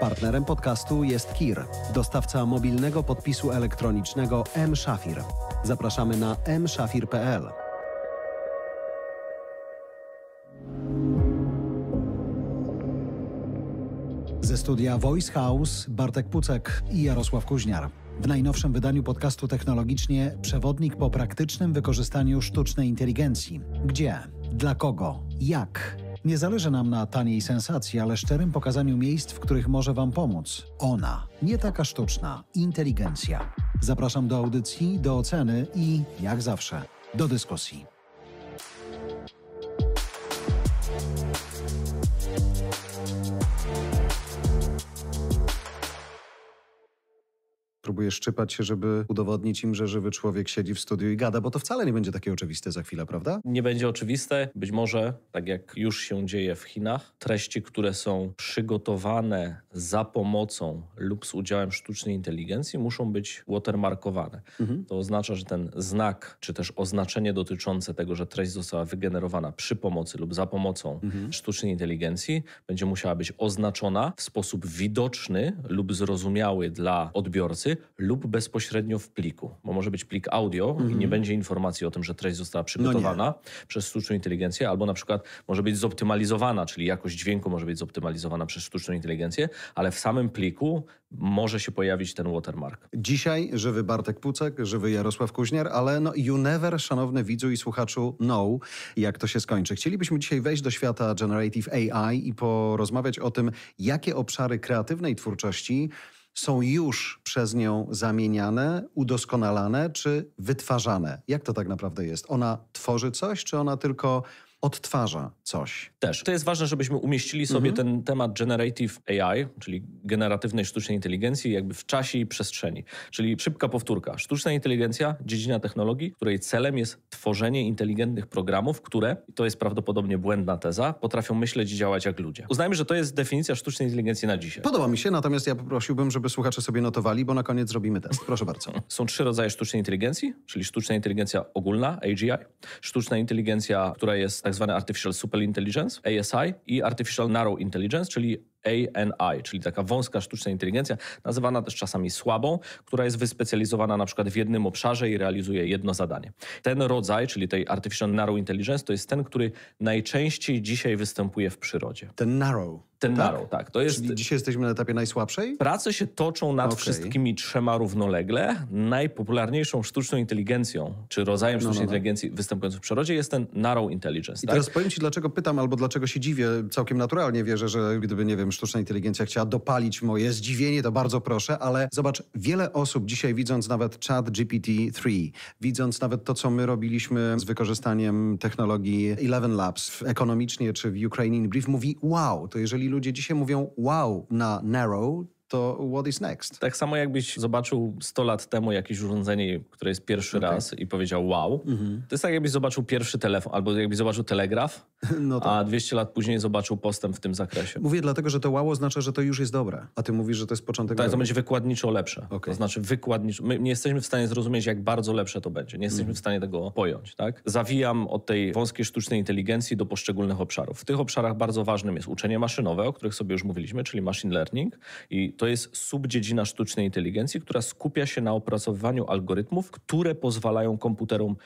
Partnerem podcastu jest KIR, dostawca mobilnego podpisu elektronicznego M-Shafir. Zapraszamy na mszafir.pl. Ze studia Voice House Bartek Pucek i Jarosław Kuźniar. W najnowszym wydaniu podcastu Technologicznie przewodnik po praktycznym wykorzystaniu sztucznej inteligencji. Gdzie, dla kogo, jak nie zależy nam na taniej sensacji, ale szczerym pokazaniu miejsc, w których może Wam pomóc. Ona, nie taka sztuczna, inteligencja. Zapraszam do audycji, do oceny i, jak zawsze, do dyskusji. próbuje szczypać się, żeby udowodnić im, że żywy człowiek siedzi w studiu i gada, bo to wcale nie będzie takie oczywiste za chwilę, prawda? Nie będzie oczywiste. Być może, tak jak już się dzieje w Chinach, treści, które są przygotowane za pomocą lub z udziałem sztucznej inteligencji, muszą być watermarkowane. Mhm. To oznacza, że ten znak, czy też oznaczenie dotyczące tego, że treść została wygenerowana przy pomocy lub za pomocą mhm. sztucznej inteligencji, będzie musiała być oznaczona w sposób widoczny lub zrozumiały dla odbiorcy, lub bezpośrednio w pliku, bo może być plik audio i mhm. nie będzie informacji o tym, że treść została no przygotowana no przez sztuczną inteligencję, albo na przykład może być zoptymalizowana, czyli jakość dźwięku może być zoptymalizowana przez sztuczną inteligencję, ale w samym pliku może się pojawić ten watermark. Dzisiaj żywy Bartek Pucek, żywy Jarosław Kuźnier, ale no you never, szanowny widzu i słuchaczu, know, jak to się skończy. Chcielibyśmy dzisiaj wejść do świata Generative AI i porozmawiać o tym, jakie obszary kreatywnej twórczości są już przez nią zamieniane, udoskonalane czy wytwarzane? Jak to tak naprawdę jest? Ona tworzy coś, czy ona tylko odtwarza coś. Też. To jest ważne, żebyśmy umieścili sobie mhm. ten temat generative AI, czyli generatywnej sztucznej inteligencji, jakby w czasie i przestrzeni. Czyli szybka powtórka. Sztuczna inteligencja, dziedzina technologii, której celem jest tworzenie inteligentnych programów, które, i to jest prawdopodobnie błędna teza, potrafią myśleć i działać jak ludzie. Uznajmy, że to jest definicja sztucznej inteligencji na dzisiaj. Podoba mi się, natomiast ja poprosiłbym, żeby słuchacze sobie notowali, bo na koniec zrobimy test. Proszę bardzo. Są trzy rodzaje sztucznej inteligencji, czyli sztuczna inteligencja ogólna, AGI, sztuczna inteligencja, która jest tak zwane Artificial Superintelligence, ASI, i Artificial Narrow Intelligence, czyli ANI, czyli taka wąska sztuczna inteligencja, nazywana też czasami słabą, która jest wyspecjalizowana na przykład w jednym obszarze i realizuje jedno zadanie. Ten rodzaj, czyli tej Artificial Narrow Intelligence, to jest ten, który najczęściej dzisiaj występuje w przyrodzie. Ten narrow. Ten tak? Narrow, tak. To jest... Czyli dzisiaj jesteśmy na etapie najsłabszej? Prace się toczą nad okay. wszystkimi trzema równolegle. Najpopularniejszą sztuczną inteligencją, czy rodzajem no, sztucznej no, no. inteligencji występującą w przyrodzie jest ten Narrow Intelligence. I tak? teraz powiem Ci, dlaczego pytam, albo dlaczego się dziwię. Całkiem naturalnie wierzę, że gdyby, nie wiem, sztuczna inteligencja chciała dopalić moje zdziwienie, to bardzo proszę, ale zobacz, wiele osób dzisiaj widząc nawet chat GPT-3, widząc nawet to, co my robiliśmy z wykorzystaniem technologii Eleven Labs ekonomicznie, czy w Ukrainian Brief, mówi wow, to jeżeli ludzie dzisiaj mówią wow na narrow, to what is next? Tak samo jakbyś zobaczył 100 lat temu jakieś urządzenie, które jest pierwszy okay. raz i powiedział wow. Mhm. To jest tak jakbyś zobaczył pierwszy telefon albo jakbyś zobaczył telegraf, no tak. a 200 lat później zobaczył postęp w tym zakresie. Mówię dlatego, że to wow oznacza, że to już jest dobre, a ty mówisz, że to jest początek Tak, to będzie wykładniczo lepsze. Okay. To znaczy wykładniczo. My nie jesteśmy w stanie zrozumieć, jak bardzo lepsze to będzie. Nie jesteśmy mhm. w stanie tego pojąć. Tak? Zawijam od tej wąskiej sztucznej inteligencji do poszczególnych obszarów. W tych obszarach bardzo ważnym jest uczenie maszynowe, o których sobie już mówiliśmy, czyli machine learning i to jest subdziedzina sztucznej inteligencji, która skupia się na opracowywaniu algorytmów, które pozwalają komputerom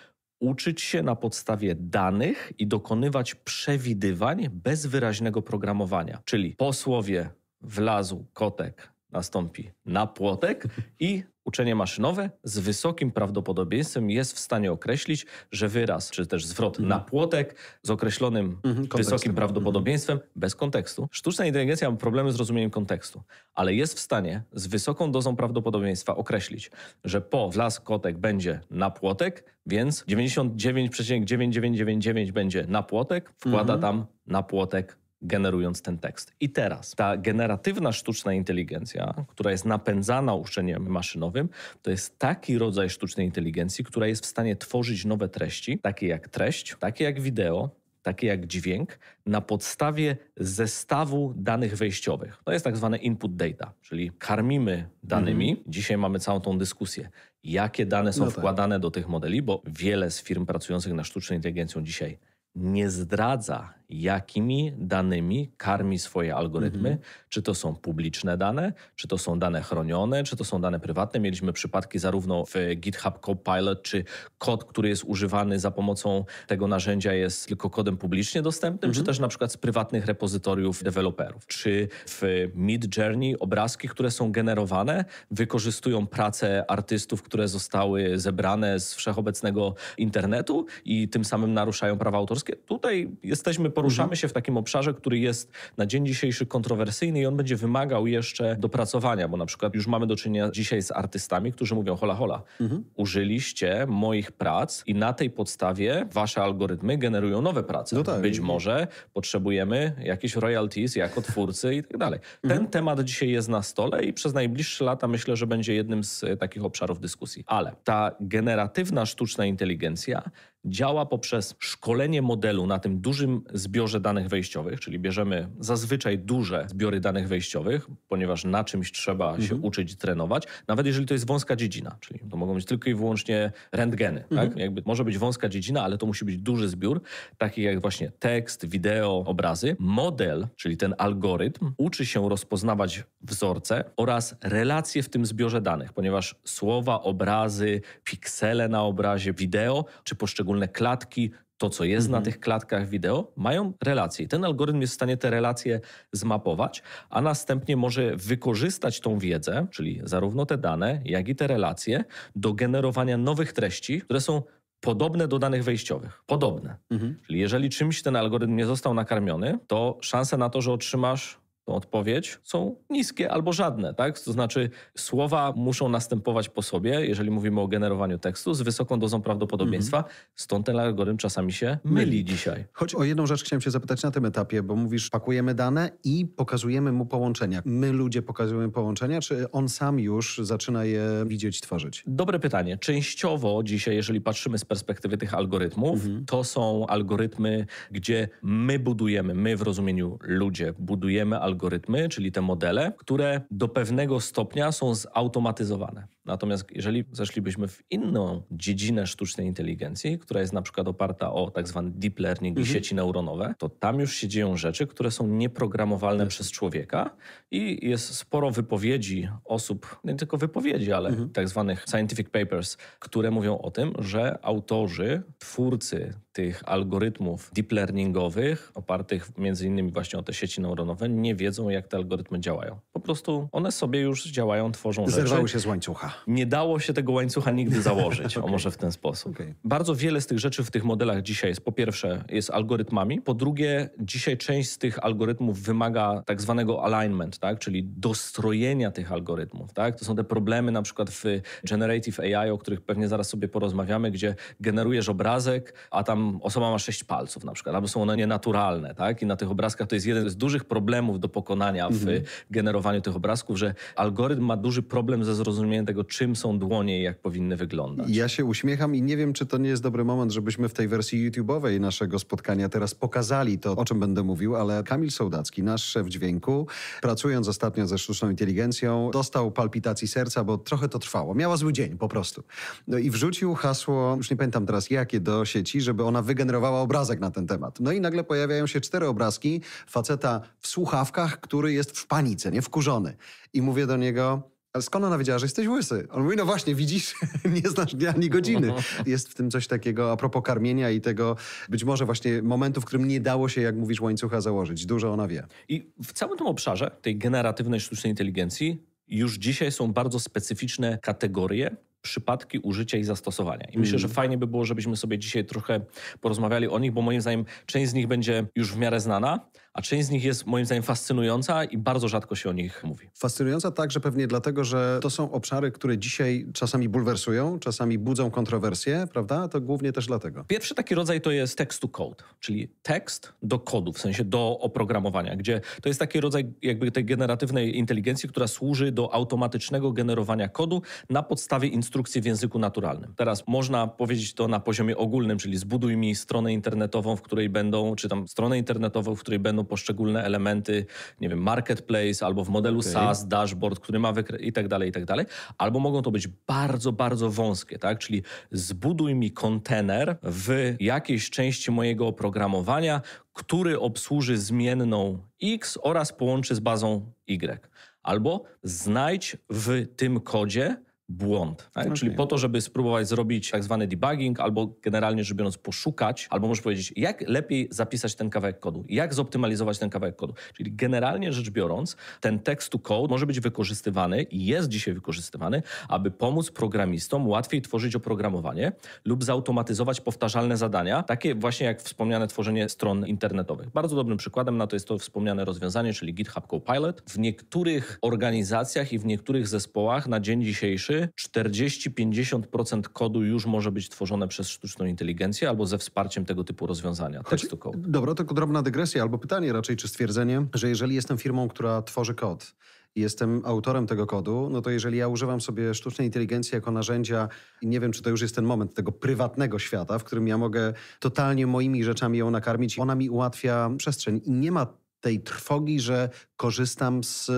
uczyć się na podstawie danych i dokonywać przewidywań bez wyraźnego programowania. Czyli posłowie wlazł kotek, nastąpi na płotek i Uczenie maszynowe z wysokim prawdopodobieństwem jest w stanie określić, że wyraz czy też zwrot mhm. na płotek z określonym mhm, wysokim mhm. prawdopodobieństwem bez kontekstu. Sztuczna inteligencja ma problemy z rozumieniem kontekstu, ale jest w stanie z wysoką dozą prawdopodobieństwa określić, że po las kotek będzie na płotek, więc 99,9999 będzie na płotek, wkłada tam na płotek generując ten tekst. I teraz ta generatywna sztuczna inteligencja, która jest napędzana uczeniem maszynowym, to jest taki rodzaj sztucznej inteligencji, która jest w stanie tworzyć nowe treści, takie jak treść, takie jak wideo, takie jak dźwięk, na podstawie zestawu danych wejściowych. To jest tak zwane input data, czyli karmimy danymi. Mhm. Dzisiaj mamy całą tą dyskusję, jakie dane są no tak. wkładane do tych modeli, bo wiele z firm pracujących na sztucznej inteligencją dzisiaj nie zdradza, jakimi danymi karmi swoje algorytmy. Mhm. Czy to są publiczne dane, czy to są dane chronione, czy to są dane prywatne. Mieliśmy przypadki zarówno w GitHub Copilot, czy kod, który jest używany za pomocą tego narzędzia jest tylko kodem publicznie dostępnym, mhm. czy też na przykład z prywatnych repozytoriów deweloperów. Czy w Mid Journey obrazki, które są generowane, wykorzystują pracę artystów, które zostały zebrane z wszechobecnego internetu i tym samym naruszają prawa autorskie. Tutaj jesteśmy po poruszamy mhm. się w takim obszarze, który jest na dzień dzisiejszy kontrowersyjny i on będzie wymagał jeszcze dopracowania, bo na przykład już mamy do czynienia dzisiaj z artystami, którzy mówią hola hola, mhm. użyliście moich prac i na tej podstawie wasze algorytmy generują nowe prace. No tak, Być może potrzebujemy jakichś royalties jako twórcy i tak dalej. Ten mhm. temat dzisiaj jest na stole i przez najbliższe lata myślę, że będzie jednym z takich obszarów dyskusji. Ale ta generatywna sztuczna inteligencja działa poprzez szkolenie modelu na tym dużym zbiorze danych wejściowych, czyli bierzemy zazwyczaj duże zbiory danych wejściowych, ponieważ na czymś trzeba mhm. się uczyć, trenować, nawet jeżeli to jest wąska dziedzina, czyli to mogą być tylko i wyłącznie rentgeny. Tak? Mhm. Tak? Jakby może być wąska dziedzina, ale to musi być duży zbiór, taki jak właśnie tekst, wideo, obrazy. Model, czyli ten algorytm, uczy się rozpoznawać wzorce oraz relacje w tym zbiorze danych, ponieważ słowa, obrazy, piksele na obrazie, wideo czy poszczególne poszczególne klatki, to, co jest mhm. na tych klatkach wideo, mają relacje. Ten algorytm jest w stanie te relacje zmapować, a następnie może wykorzystać tą wiedzę, czyli zarówno te dane, jak i te relacje, do generowania nowych treści, które są podobne do danych wejściowych. Podobne. Mhm. Czyli jeżeli czymś ten algorytm nie został nakarmiony, to szanse na to, że otrzymasz tą odpowiedź są niskie albo żadne, tak? To znaczy słowa muszą następować po sobie, jeżeli mówimy o generowaniu tekstu, z wysoką dozą prawdopodobieństwa, mhm. stąd ten algorytm czasami się myli, dzisiaj. Choć o jedną rzecz chciałem się zapytać na tym etapie, bo mówisz, pakujemy dane i pokazujemy mu połączenia. My ludzie pokazujemy połączenia, czy on sam już zaczyna je widzieć, tworzyć? Dobre pytanie. Częściowo dzisiaj, jeżeli patrzymy z perspektywy tych algorytmów, mhm. to są algorytmy, gdzie my budujemy, my w rozumieniu ludzie, budujemy algorytmy, algorytmy, czyli te modele, które do pewnego stopnia są zautomatyzowane. Natomiast jeżeli zeszlibyśmy w inną dziedzinę sztucznej inteligencji, która jest na przykład oparta o tak zwany deep learning mhm. i sieci neuronowe, to tam już się dzieją rzeczy, które są nieprogramowalne przez człowieka i jest sporo wypowiedzi osób, nie tylko wypowiedzi, ale mhm. tak zwanych scientific papers, które mówią o tym, że autorzy, twórcy tych algorytmów deep learningowych, opartych między innymi właśnie o te sieci neuronowe, nie wiedzą, jak te algorytmy działają. Po prostu one sobie już działają, tworzą Zerwały rzeczy. Zerwały się z łańcucha. Nie dało się tego łańcucha nigdy założyć, okay. o może w ten sposób. Okay. Bardzo wiele z tych rzeczy w tych modelach dzisiaj jest, po pierwsze, jest algorytmami, po drugie, dzisiaj część z tych algorytmów wymaga tak zwanego alignment, tak? czyli dostrojenia tych algorytmów. Tak? To są te problemy na przykład w generative AI, o których pewnie zaraz sobie porozmawiamy, gdzie generujesz obrazek, a tam osoba ma sześć palców na przykład, albo są one nienaturalne. Tak? I na tych obrazkach to jest jeden z dużych problemów do pokonania w mhm. generowaniu tych obrazków, że algorytm ma duży problem ze zrozumieniem tego, czym są dłonie i jak powinny wyglądać. Ja się uśmiecham i nie wiem, czy to nie jest dobry moment, żebyśmy w tej wersji YouTube'owej naszego spotkania teraz pokazali to, o czym będę mówił, ale Kamil Sołdacki, nasz szef dźwięku, pracując ostatnio ze sztuczną inteligencją, dostał palpitacji serca, bo trochę to trwało. Miała zły dzień po prostu. No i wrzucił hasło, już nie pamiętam teraz jakie, do sieci, żeby ona wygenerowała obrazek na ten temat. No i nagle pojawiają się cztery obrazki faceta w słuchawkach, który jest w panice, nie wkurzony. I mówię do niego, ale skąd ona wiedziała, że jesteś łysy? On mówi, no właśnie, widzisz, nie znasz dnia ani godziny. Jest w tym coś takiego a propos karmienia i tego być może właśnie momentu, w którym nie dało się, jak mówisz, łańcucha założyć. Dużo ona wie. I w całym tym obszarze tej generatywnej sztucznej inteligencji już dzisiaj są bardzo specyficzne kategorie, przypadki użycia i zastosowania. I mm. myślę, że mm. fajnie by było, żebyśmy sobie dzisiaj trochę porozmawiali o nich, bo moim zdaniem część z nich będzie już w miarę znana, a część z nich jest moim zdaniem fascynująca i bardzo rzadko się o nich mówi. Fascynująca także pewnie dlatego, że to są obszary, które dzisiaj czasami bulwersują, czasami budzą kontrowersje, prawda? To głównie też dlatego. Pierwszy taki rodzaj to jest text to code, czyli tekst do kodu, w sensie do oprogramowania, gdzie to jest taki rodzaj jakby tej generatywnej inteligencji, która służy do automatycznego generowania kodu na podstawie instrukcji w języku naturalnym. Teraz można powiedzieć to na poziomie ogólnym, czyli zbuduj mi stronę internetową, w której będą, czy tam stronę internetową, w której będą poszczególne elementy, nie wiem, marketplace albo w modelu okay. SaaS, dashboard, który ma wykre- i tak dalej, i tak dalej. Albo mogą to być bardzo, bardzo wąskie, tak? Czyli zbuduj mi kontener w jakiejś części mojego oprogramowania, który obsłuży zmienną X oraz połączy z bazą Y. Albo znajdź w tym kodzie błąd. Tak? Okay. Czyli po to, żeby spróbować zrobić tak zwany debugging, albo generalnie rzecz biorąc poszukać, albo możesz powiedzieć, jak lepiej zapisać ten kawałek kodu, jak zoptymalizować ten kawałek kodu. Czyli generalnie rzecz biorąc, ten tekst to code może być wykorzystywany i jest dzisiaj wykorzystywany, aby pomóc programistom łatwiej tworzyć oprogramowanie lub zautomatyzować powtarzalne zadania, takie właśnie jak wspomniane tworzenie stron internetowych. Bardzo dobrym przykładem na to jest to wspomniane rozwiązanie, czyli GitHub Copilot. W niektórych organizacjach i w niektórych zespołach na dzień dzisiejszy 40-50% kodu już może być tworzone przez sztuczną inteligencję albo ze wsparciem tego typu rozwiązania, Choć, text Dobra, tylko drobna dygresja albo pytanie raczej, czy stwierdzenie, że jeżeli jestem firmą, która tworzy kod, jestem autorem tego kodu, no to jeżeli ja używam sobie sztucznej inteligencji jako narzędzia i nie wiem, czy to już jest ten moment tego prywatnego świata, w którym ja mogę totalnie moimi rzeczami ją nakarmić, ona mi ułatwia przestrzeń i nie ma tej trwogi, że korzystam z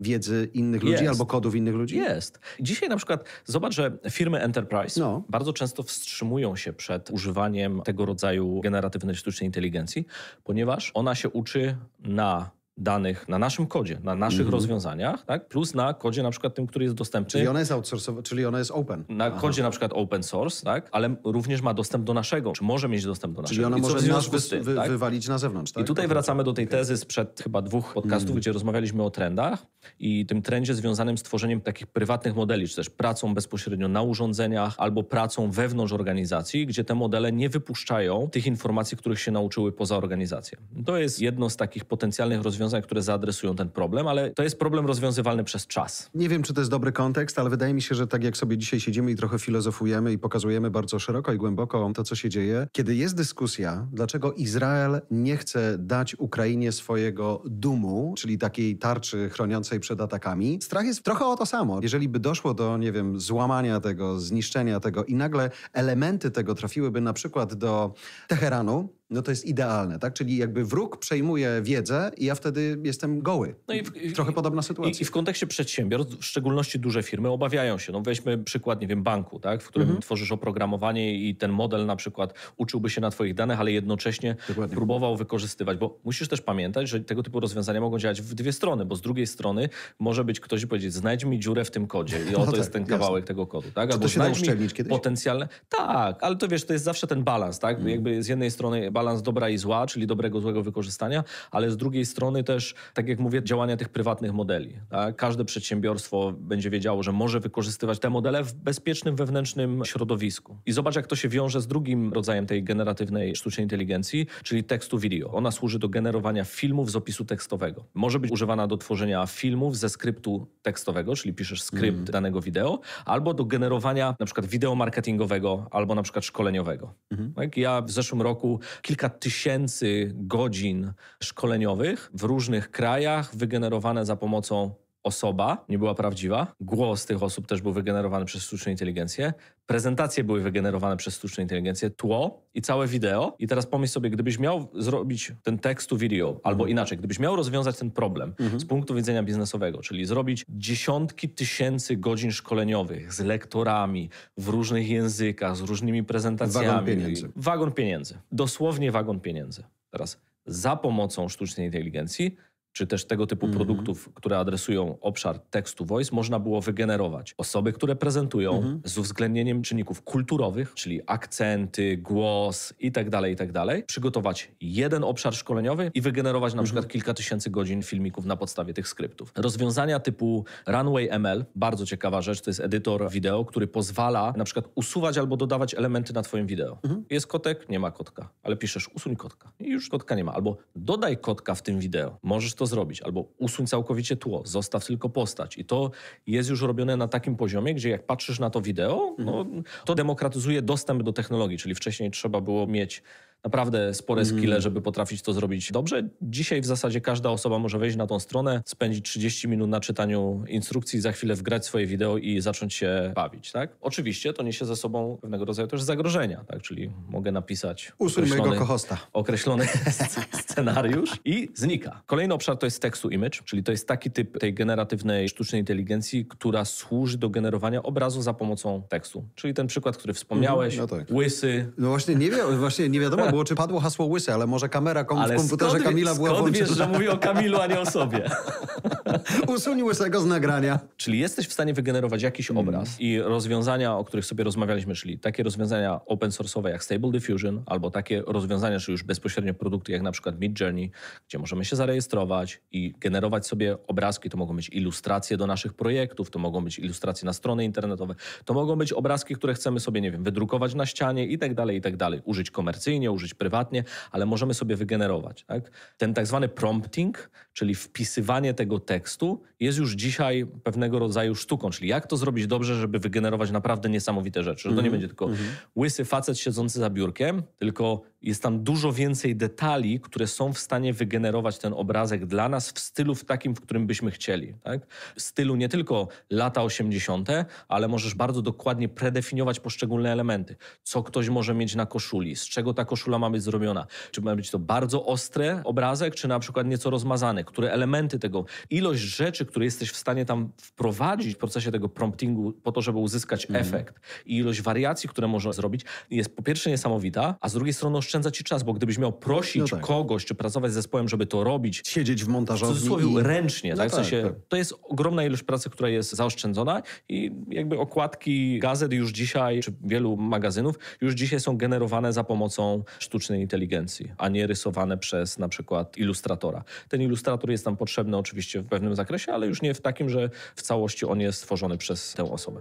wiedzy innych ludzi Jest. albo kodów innych ludzi? Jest. Dzisiaj na przykład zobacz, że firmy enterprise no. bardzo często wstrzymują się przed używaniem tego rodzaju generatywnej sztucznej inteligencji, ponieważ ona się uczy na danych na naszym kodzie, na naszych mhm. rozwiązaniach, tak? plus na kodzie na przykład tym, który jest dostępny. Czyli ona jest outsourcowa, czyli ona jest open. Na Aha. kodzie na przykład open source, tak? ale również ma dostęp do naszego, czy może mieć dostęp do naszego. Czyli ona może nas wy, wy, tak? wywalić na zewnątrz. Tak? I tutaj wracamy do tej okay. tezy sprzed chyba dwóch podcastów, mm. gdzie rozmawialiśmy o trendach i tym trendzie związanym z tworzeniem takich prywatnych modeli, czy też pracą bezpośrednio na urządzeniach albo pracą wewnątrz organizacji, gdzie te modele nie wypuszczają tych informacji, których się nauczyły poza organizacją. To jest jedno z takich potencjalnych rozwiązań, które zaadresują ten problem, ale to jest problem rozwiązywalny przez czas. Nie wiem, czy to jest dobry kontekst, ale wydaje mi się, że tak jak sobie dzisiaj siedzimy i trochę filozofujemy i pokazujemy bardzo szeroko i głęboko to, co się dzieje, kiedy jest dyskusja, dlaczego Izrael nie chce dać Ukrainie swojego dumu, czyli takiej tarczy chroniącej przed atakami, strach jest trochę o to samo. Jeżeli by doszło do, nie wiem, złamania tego, zniszczenia tego i nagle elementy tego trafiłyby na przykład do Teheranu, no to jest idealne, tak? Czyli jakby wróg przejmuje wiedzę i ja wtedy jestem goły. No i w, Trochę podobna sytuacja. I, w kontekście przedsiębiorstw, w szczególności duże firmy obawiają się. No weźmy przykład, nie wiem, banku, tak? W którym mhm. tworzysz oprogramowanie i ten model na przykład uczyłby się na twoich danych, ale jednocześnie Dokładnie. próbował wykorzystywać, bo musisz też pamiętać, że tego typu rozwiązania mogą działać w dwie strony, bo z drugiej strony może być ktoś i powiedzieć, znajdź mi dziurę w tym kodzie i no oto no tak, jest ten kawałek jasne. tego kodu, tak? Albo Czy to się znajdź mi kiedyś? potencjalne... Tak, ale to wiesz, to jest zawsze ten balans, tak? Mhm. Jakby z jednej strony balans dobra i zła, czyli dobrego, złego wykorzystania, ale z drugiej strony też, tak jak mówię, działania tych prywatnych modeli. Tak? Każde przedsiębiorstwo będzie wiedziało, że może wykorzystywać te modele w bezpiecznym wewnętrznym środowisku. I zobacz, jak to się wiąże z drugim rodzajem tej generatywnej sztucznej inteligencji, czyli tekstu video. Ona służy do generowania filmów z opisu tekstowego. Może być używana do tworzenia filmów ze skryptu tekstowego, czyli piszesz skrypt mm. danego wideo, albo do generowania na przykład wideo marketingowego, albo na przykład szkoleniowego. Mm. Ja w zeszłym roku kilka tysięcy godzin szkoleniowych w różnych krajach, wygenerowane za pomocą osoba nie była prawdziwa, głos tych osób też był wygenerowany przez sztuczną inteligencję, prezentacje były wygenerowane przez sztuczną inteligencję, tło i całe wideo. I teraz pomyśl sobie, gdybyś miał zrobić ten tekst to video, mhm. albo inaczej, gdybyś miał rozwiązać ten problem mhm. z punktu widzenia biznesowego, czyli zrobić dziesiątki tysięcy godzin szkoleniowych z lektorami w różnych językach, z różnymi prezentacjami. Wagon pieniędzy. Wagon pieniędzy. Dosłownie wagon pieniędzy. Teraz za pomocą sztucznej inteligencji czy też tego typu mhm. produktów, które adresują obszar tekstu voice, można było wygenerować. Osoby, które prezentują mhm. z uwzględnieniem czynników kulturowych, czyli akcenty, głos itd., tak itd., tak przygotować jeden obszar szkoleniowy i wygenerować na mhm. przykład kilka tysięcy godzin filmików na podstawie tych skryptów. Rozwiązania typu Runway ML, bardzo ciekawa rzecz, to jest edytor wideo, który pozwala na przykład usuwać albo dodawać elementy na twoim wideo. Jest kotek, nie ma kotka, ale piszesz usuń kotka i już kotka nie ma, albo dodaj kotka w tym wideo. Możesz to zrobić, albo usuń całkowicie tło, zostaw tylko postać. I to jest już robione na takim poziomie, gdzie jak patrzysz na to wideo, no, to demokratyzuje dostęp do technologii, czyli wcześniej trzeba było mieć naprawdę spore mm. skille, żeby potrafić to zrobić dobrze. Dzisiaj w zasadzie każda osoba może wejść na tą stronę, spędzić 30 minut na czytaniu instrukcji, za chwilę wgrać swoje wideo i zacząć się bawić, tak? Oczywiście to niesie ze sobą pewnego rodzaju też zagrożenia, tak? Czyli mogę napisać Usuń mojego kohosta. określony scenariusz i znika. Kolejny obszar to jest tekstu image, czyli to jest taki typ tej generatywnej sztucznej inteligencji, która służy do generowania obrazu za pomocą tekstu. Czyli ten przykład, który wspomniałeś, mhm. no tak. łysy. No właśnie nie, wi- właśnie nie wiadomo, było, czy padło hasło łysy, ale może kamera kom ale w komputerze skąd, Kamila była skąd wiesz, że mówi o Kamilu, a nie o sobie? Usuń łysego z nagrania. Czyli jesteś w stanie wygenerować jakiś mm. obraz i rozwiązania, o których sobie rozmawialiśmy, czyli takie rozwiązania open source'owe jak Stable Diffusion, albo takie rozwiązania, czy już bezpośrednio produkty jak na przykład Mid Journey, gdzie możemy się zarejestrować i generować sobie obrazki. To mogą być ilustracje do naszych projektów, to mogą być ilustracje na strony internetowe, to mogą być obrazki, które chcemy sobie, nie wiem, wydrukować na ścianie i tak dalej, i tak dalej. Użyć komercyjnie, użyć prywatnie, ale możemy sobie wygenerować. Tak? Ten tak zwany prompting, czyli wpisywanie tego tekstu, tekstu jest już dzisiaj pewnego rodzaju sztuką, czyli jak to zrobić dobrze, żeby wygenerować naprawdę niesamowite rzeczy. Że to nie mhm, będzie tylko mhm. łysy facet siedzący za biurkiem, tylko jest tam dużo więcej detali, które są w stanie wygenerować ten obrazek dla nas w stylu w takim, w którym byśmy chcieli. Tak? W stylu nie tylko lata 80., ale możesz bardzo dokładnie predefiniować poszczególne elementy. Co ktoś może mieć na koszuli, z czego ta koszula ma być zrobiona. Czy ma być to bardzo ostry obrazek, czy na przykład nieco rozmazany. Które elementy tego, ilość rzeczy, które jesteś w stanie tam wprowadzić w procesie tego promptingu po to, żeby uzyskać mm. efekt i ilość wariacji, które można zrobić jest po pierwsze niesamowita, a z drugiej strony oszczędza ci czas, bo gdybyś miał prosić no tak. kogoś, czy pracować z zespołem, żeby to robić. Siedzieć w montażowni. W cudzysłowie i... ręcznie, no tak? W tak, sensie, tak. to jest ogromna ilość pracy, która jest zaoszczędzona i jakby okładki gazet już dzisiaj, czy wielu magazynów, już dzisiaj są generowane za pomocą sztucznej inteligencji, a nie rysowane przez na przykład ilustratora. Ten ilustrator jest nam potrzebny oczywiście w pewnym zakresie, ale już nie w takim, że w całości on jest stworzony przez tę osobę.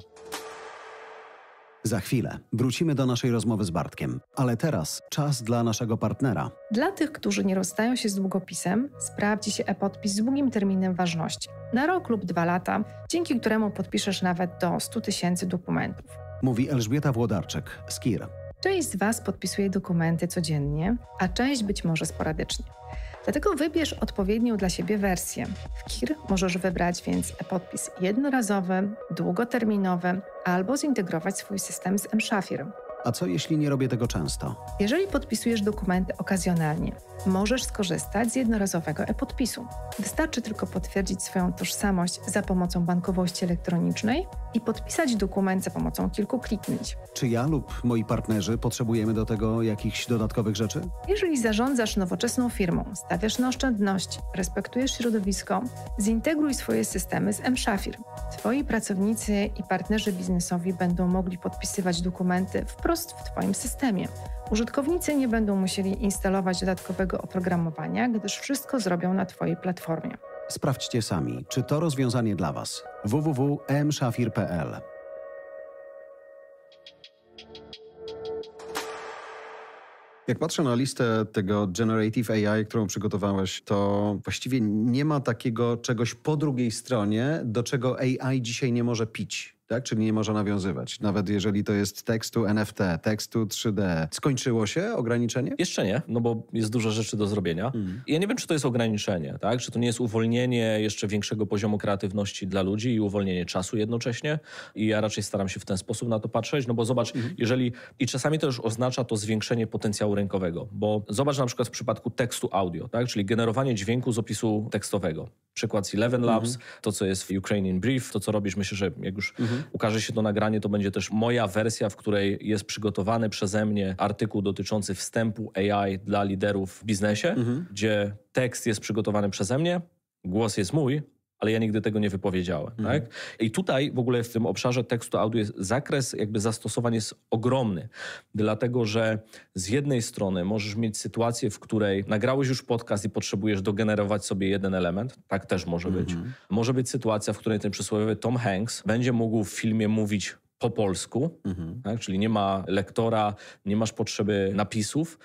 Za chwilę wrócimy do naszej rozmowy z Bartkiem, ale teraz czas dla naszego partnera. Dla tych, którzy nie rozstają się z długopisem, sprawdzi się e-podpis z długim terminem ważności na rok lub dwa lata, dzięki któremu podpiszesz nawet do 100 tysięcy dokumentów. Mówi Elżbieta Włodarczyk z KIR. Część z Was podpisuje dokumenty codziennie, a część być może sporadycznie. Dlatego wybierz odpowiednią dla siebie wersję. W KIR możesz wybrać więc podpis jednorazowy, długoterminowy albo zintegrować swój system z m a co jeśli nie robię tego często? Jeżeli podpisujesz dokumenty okazjonalnie, możesz skorzystać z jednorazowego e-podpisu. Wystarczy tylko potwierdzić swoją tożsamość za pomocą bankowości elektronicznej i podpisać dokument za pomocą kilku kliknięć. Czy ja lub moi partnerzy potrzebujemy do tego jakichś dodatkowych rzeczy? Jeżeli zarządzasz nowoczesną firmą, stawiasz na oszczędności, respektujesz środowisko, zintegruj swoje systemy z M-Shafir. Twoi pracownicy i partnerzy biznesowi będą mogli podpisywać dokumenty wprost wprost w Twoim systemie. Użytkownicy nie będą musieli instalować dodatkowego oprogramowania, gdyż wszystko zrobią na Twojej platformie. Sprawdźcie sami, czy to rozwiązanie dla Was. www.mszafir.pl Jak patrzę na listę tego Generative AI, którą przygotowałeś, to właściwie nie ma takiego czegoś po drugiej stronie, do czego AI dzisiaj nie może pić tak? Czyli nie można nawiązywać. Nawet jeżeli to jest tekstu NFT, tekstu 3D. Skończyło się ograniczenie? Jeszcze nie, no bo jest dużo rzeczy do zrobienia. Mm. Ja nie wiem, czy to jest ograniczenie, tak? Czy to nie jest uwolnienie jeszcze większego poziomu kreatywności dla ludzi i uwolnienie czasu jednocześnie. I ja raczej staram się w ten sposób na to patrzeć, no bo zobacz, mm. jeżeli... I czasami to już oznacza to zwiększenie potencjału rynkowego, bo zobacz na przykład w przypadku tekstu audio, tak? Czyli generowanie dźwięku z opisu tekstowego. Przykład z Eleven mhm. Labs, mm -hmm. to co jest w Ukrainian Brief, to co robisz, myślę, że jak już -hmm Mhm. Ukaże się to nagranie, to będzie też moja wersja, w której jest przygotowany przeze mnie artykuł dotyczący wstępu AI dla liderów w biznesie, mhm. gdzie tekst jest przygotowany przeze mnie, głos jest mój, ale ja nigdy tego nie wypowiedziałem. Mhm. Tak? I tutaj w ogóle w tym obszarze tekstu audio jest, zakres jakby zastosowań jest ogromny, dlatego że z jednej strony możesz mieć sytuację, w której nagrałeś już podcast i potrzebujesz dogenerować sobie jeden element, tak też może być. Mhm. Może być sytuacja, w której ten przysłowiowy Tom Hanks będzie mógł w filmie mówić po polsku, mhm. tak? czyli nie ma lektora, nie masz potrzeby napisów.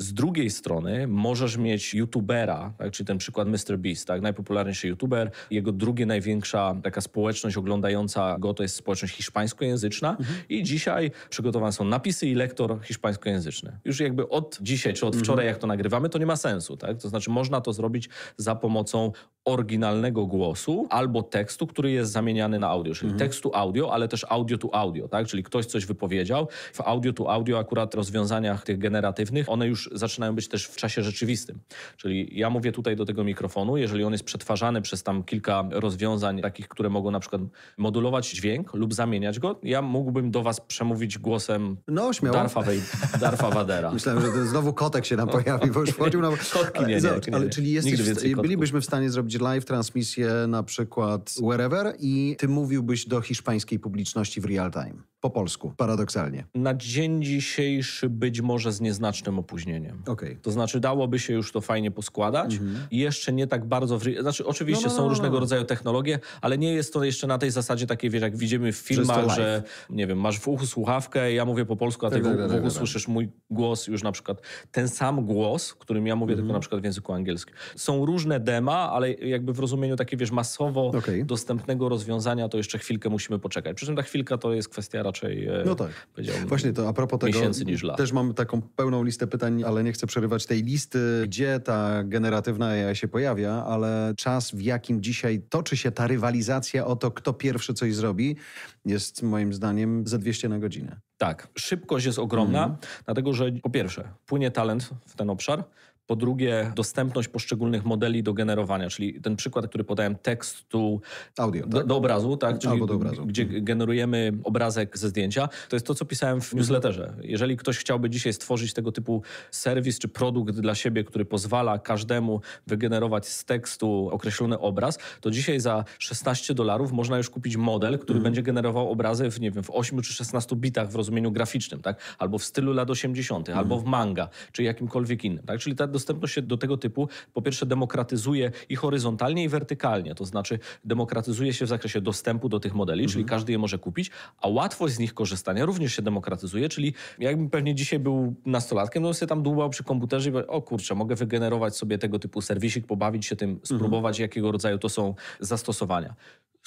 Z drugiej strony możesz mieć youtubera, tak, czyli ten przykład MrBeast, tak, najpopularniejszy youtuber. Jego drugie największa taka społeczność oglądająca go to jest społeczność hiszpańskojęzyczna mhm. i dzisiaj przygotowane są napisy i lektor hiszpańskojęzyczny. Już jakby od dzisiaj czy od mhm. wczoraj, mhm. jak to nagrywamy, to nie ma sensu. Tak? To znaczy można to zrobić za pomocą oryginalnego głosu albo tekstu, który jest zamieniany na audio, czyli mhm. tekstu audio, ale też audio to audio, tak? czyli ktoś coś wypowiedział. W audio to audio akurat rozwiązaniach tych generatywnych, one już zaczynają być też w czasie rzeczywistym. Czyli ja mówię tutaj do tego mikrofonu, jeżeli on jest przetwarzany przez tam kilka rozwiązań, takich, które mogą na przykład modulować dźwięk lub zamieniać go, ja mógłbym do was przemówić głosem no, Darfa, Wej Darfa Vadera. Myślałem, że znowu kotek się nam pojawi, bo już wchodził na... Kotki nie, nie, nie, nie. Ale czyli jesteś w... bylibyśmy w stanie zrobić live transmisję na przykład wherever i ty mówiłbyś do hiszpańskiej publiczności w real time po polsku, paradoksalnie. Na dzień dzisiejszy być może z nieznacznym opóźnieniem. Okay. To znaczy dałoby się już to fajnie poskładać. Mm -hmm. Jeszcze nie tak bardzo... W... Znaczy oczywiście no, no, no, są no, różnego no. rodzaju technologie, ale nie jest to jeszcze na tej zasadzie takiej, wiesz, jak widzimy w filmach, że nie wiem, masz w uchu słuchawkę, ja mówię po polsku, a ty tak, w, tak, w uchu tak, tak, tak. słyszysz mój głos już na przykład ten sam głos, którym ja mówię, mm -hmm. tylko mhm. na przykład w języku angielskim. Są różne dema, ale jakby w rozumieniu takie, wiesz, masowo okay. dostępnego rozwiązania to jeszcze chwilkę musimy poczekać. Przy czym ta chwilka to jest kwestia raczej e, no tak. powiedziałbym Właśnie to a propos tego, miesięcy niż lat. Też mamy taką pełną listę pytań, ale nie chcę przerywać tej listy, gdzie ta generatywna AI się pojawia, ale czas, w jakim dzisiaj toczy się ta rywalizacja o to, kto pierwszy coś zrobi, jest moim zdaniem ze 200 na godzinę. Tak, szybkość jest ogromna, mm. dlatego że po pierwsze płynie talent w ten obszar, po drugie, dostępność poszczególnych modeli do generowania, czyli ten przykład, który podałem tekstu Audio, do, tak. do, obrazu, tak? Czyli Albo do obrazu. gdzie mhm. generujemy obrazek ze zdjęcia. To jest to, co pisałem w mhm. newsletterze. Jeżeli ktoś chciałby dzisiaj stworzyć tego typu serwis czy produkt dla siebie, który pozwala każdemu wygenerować z tekstu określony obraz, to dzisiaj za 16 dolarów można już kupić model, który mm. będzie generował obrazy w, nie wiem, w 8 czy 16 bitach w rozumieniu graficznym, tak? Albo w stylu lat 80., mm. albo w manga, czy jakimkolwiek innym, tak? Czyli ta dostępność się do tego typu po pierwsze demokratyzuje i horyzontalnie, i wertykalnie, to znaczy demokratyzuje się w zakresie dostępu do tych modeli, mhm. czyli każdy je może kupić, a łatwość z nich korzystania również się demokratyzuje, czyli jakbym pewnie dzisiaj był nastolatkiem, no sobie tam dłubał przy komputerze i powiedział, o kurczę, mogę wygenerować sobie tego typu serwisik, pobawić się tym, mhm. spróbować mhm. jakiego rodzaju to są zastosowania.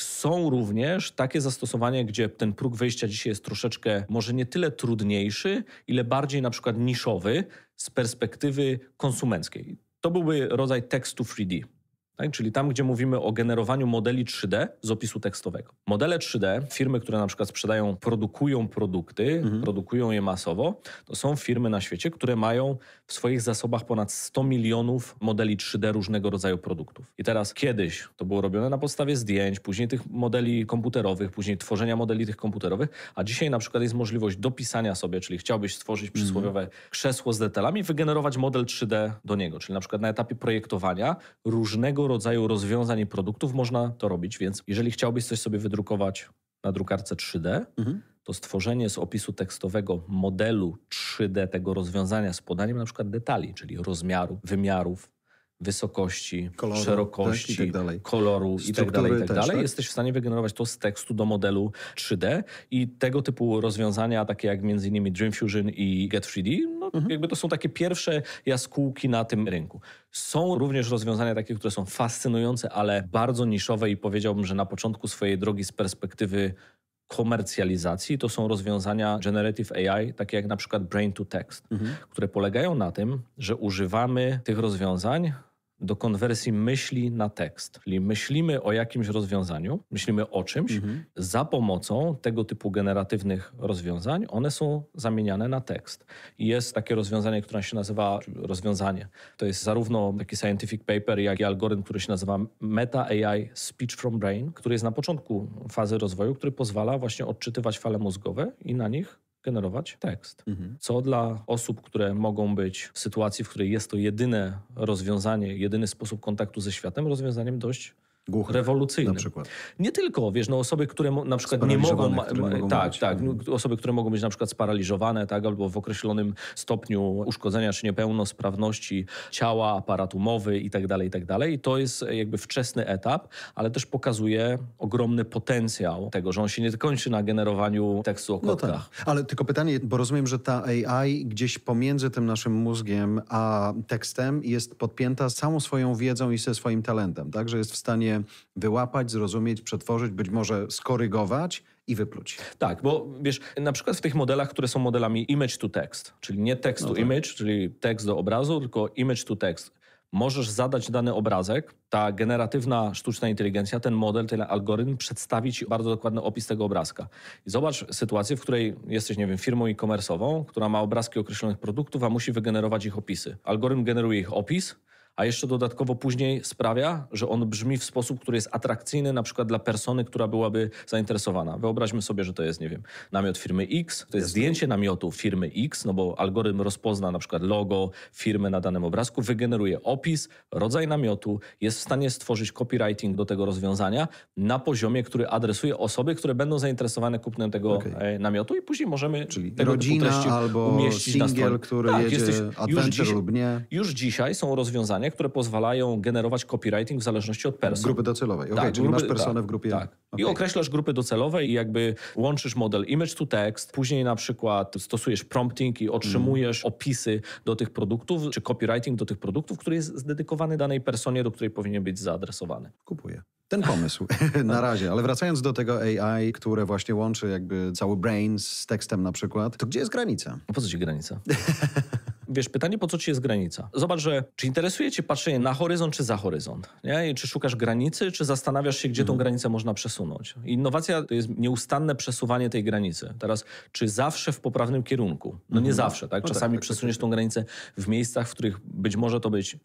Są również takie zastosowania, gdzie ten próg wejścia dzisiaj jest troszeczkę może nie tyle trudniejszy, ile bardziej na przykład niszowy z perspektywy konsumenckiej. To byłby rodzaj tekstu 3D. Tak? Czyli tam, gdzie mówimy o generowaniu modeli 3D z opisu tekstowego. Modele 3D, firmy, które na przykład sprzedają, produkują produkty, mhm. produkują je masowo, to są firmy na świecie, które mają w swoich zasobach ponad 100 milionów modeli 3D różnego rodzaju produktów. I teraz kiedyś to było robione na podstawie zdjęć, później tych modeli komputerowych, później tworzenia modeli tych komputerowych, a dzisiaj na przykład jest możliwość dopisania sobie, czyli chciałbyś stworzyć mhm. przysłowiowe mhm. krzesło z detalami, wygenerować model 3D do niego. Czyli na przykład na etapie projektowania różnego różnego rodzaju rozwiązań i produktów można to robić, więc jeżeli chciałbyś coś sobie wydrukować na drukarce 3D, mhm. to stworzenie z opisu tekstowego modelu 3D tego rozwiązania z podaniem na przykład detali, czyli rozmiaru, wymiarów, wysokości, Koloru, tak, szerokości, tak, i tak koloru i tak dalej, i tak dalej. Tak? Jesteś w stanie wygenerować to z tekstu do modelu 3D i tego typu rozwiązania, takie jak między innymi Dream Fusion i Get3D, no, mhm. jakby to są takie pierwsze jaskółki na tym rynku. Są również rozwiązania takie, które są fascynujące, ale bardzo niszowe i powiedziałbym, że na początku swojej drogi z perspektywy komercjalizacji to są rozwiązania generative AI, takie jak na przykład brain to text, mhm. które polegają na tym, że używamy tych rozwiązań do konwersji myśli na tekst. Czyli myślimy o jakimś rozwiązaniu, myślimy o czymś, mhm. za pomocą tego typu generatywnych rozwiązań one są zamieniane na tekst. I jest takie rozwiązanie, które się nazywa rozwiązanie. To jest zarówno taki scientific paper, jak i algorytm, który się nazywa Meta AI Speech from Brain, który jest na początku fazy rozwoju, który pozwala właśnie odczytywać fale mózgowe i na nich generować tekst. Mhm. Co dla osób, które mogą być w sytuacji, w której jest to jedyne rozwiązanie, jedyny sposób kontaktu ze światem, rozwiązaniem dość rewolucyjny. Na przykład. Nie tylko, wiesz, no osoby, które na przykład nie mogą, ma, ma, mogą tak, być, tak, no. No, osoby, które mogą być na przykład sparaliżowane, tak, albo w określonym stopniu uszkodzenia czy niepełnosprawności ciała, aparatu mowy itd., tak dalej I tak to jest jakby wczesny etap, ale też pokazuje ogromny potencjał tego, że on się nie kończy na generowaniu tekstu o kotkach. No tak. Ale tylko pytanie, bo rozumiem, że ta AI gdzieś pomiędzy tym naszym mózgiem a tekstem jest podpięta z całą swoją wiedzą i ze swoim talentem, tak, że jest w stanie wyłapać, zrozumieć, przetworzyć, być może skorygować i wypluć. Tak, bo wiesz, na przykład w tych modelach, które są modelami image to text, czyli nie text no to tak. image, czyli tekst do obrazu, tylko image to text. Możesz zadać dany obrazek, ta generatywna sztuczna inteligencja, ten model, ten algorytm przedstawi ci bardzo dokładny opis tego obrazka. I zobacz sytuację, w której jesteś, nie wiem, firmą e-commerce'ową, która ma obrazki określonych produktów, a musi wygenerować ich opisy. Algorytm generuje ich opis, a jeszcze dodatkowo później sprawia, że on brzmi w sposób, który jest atrakcyjny na przykład dla persony, która byłaby zainteresowana. Wyobraźmy sobie, że to jest, nie wiem, namiot firmy X, to jest zdjęcie namiotu firmy X, no bo algorytm rozpozna na przykład logo firmy na danym obrazku, wygeneruje opis, rodzaj namiotu, jest w stanie stworzyć copywriting do tego rozwiązania na poziomie, który adresuje osoby, które będą zainteresowane kupnem tego okay. E, namiotu i później możemy Czyli tego rodzina albo umieścić singiel, na stronie. który tak, jesteś, już, dziś, lub nie. Już dzisiaj są rozwiązania, które pozwalają generować copywriting w zależności od person. Grupy docelowej, okay, tak, czyli grupy, masz personę tak, w grupie. Tak. Okay. Tak. I określasz grupy docelowe i jakby łączysz model image to text, później na przykład stosujesz prompting i otrzymujesz mm. opisy do tych produktów, czy copywriting do tych produktów, który jest zdedykowany danej personie, do której powinien być zaadresowany. Kupuję ten pomysł na razie. Ale wracając do tego AI, które właśnie łączy jakby cały brain z tekstem na przykład, to gdzie jest granica? A po co ci granica? wiesz, pytanie, po co ci jest granica? Zobacz, że czy interesuje cię patrzenie na horyzont, czy za horyzont? Nie? I czy szukasz granicy, czy zastanawiasz się, gdzie mhm. tą granicę można przesunąć? Innowacja to jest nieustanne przesuwanie tej granicy. Teraz, czy zawsze w poprawnym kierunku? No nie mhm. zawsze, tak? No tak Czasami tak, przesuniesz tak, tak, tą granicę w miejscach, w których być może to być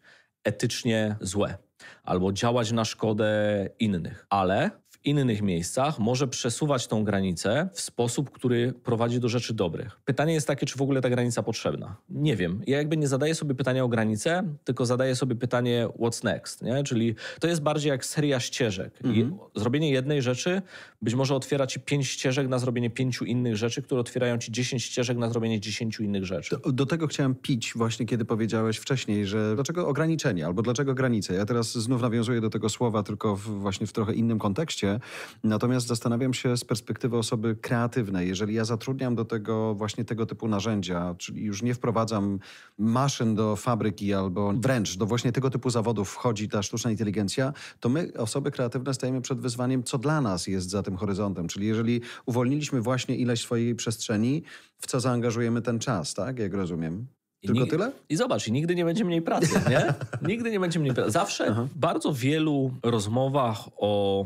etycznie złe albo działać na szkodę innych, ale innych miejscach może przesuwać tą granicę w sposób, który prowadzi do rzeczy dobrych. Pytanie jest takie, czy w ogóle ta granica potrzebna? Nie wiem. Ja jakby nie zadaję sobie pytania o granicę, tylko zadaję sobie pytanie what's next, nie? Czyli to jest bardziej jak seria ścieżek. Mhm. Zrobienie jednej rzeczy być może otwiera ci pięć ścieżek na zrobienie pięciu innych rzeczy, które otwierają ci dziesięć ścieżek na zrobienie dziesięciu innych rzeczy. Do, do tego chciałem pić właśnie, kiedy powiedziałeś wcześniej, że dlaczego ograniczenie albo dlaczego granice? Ja teraz znów nawiązuję do tego słowa, tylko w, właśnie w trochę innym kontekście, Natomiast zastanawiam się z perspektywy osoby kreatywnej, jeżeli ja zatrudniam do tego właśnie tego typu narzędzia, czyli już nie wprowadzam maszyn do fabryki albo wręcz do właśnie tego typu zawodów wchodzi ta sztuczna inteligencja, to my, osoby kreatywne, stajemy przed wyzwaniem, co dla nas jest za tym horyzontem. Czyli jeżeli uwolniliśmy właśnie ileś swojej przestrzeni, w co zaangażujemy ten czas, tak? Jak rozumiem. I Tylko tyle? I zobacz, i nigdy nie będzie mniej pracy, nie? nigdy nie będzie mniej pracy. Zawsze w bardzo wielu rozmowach o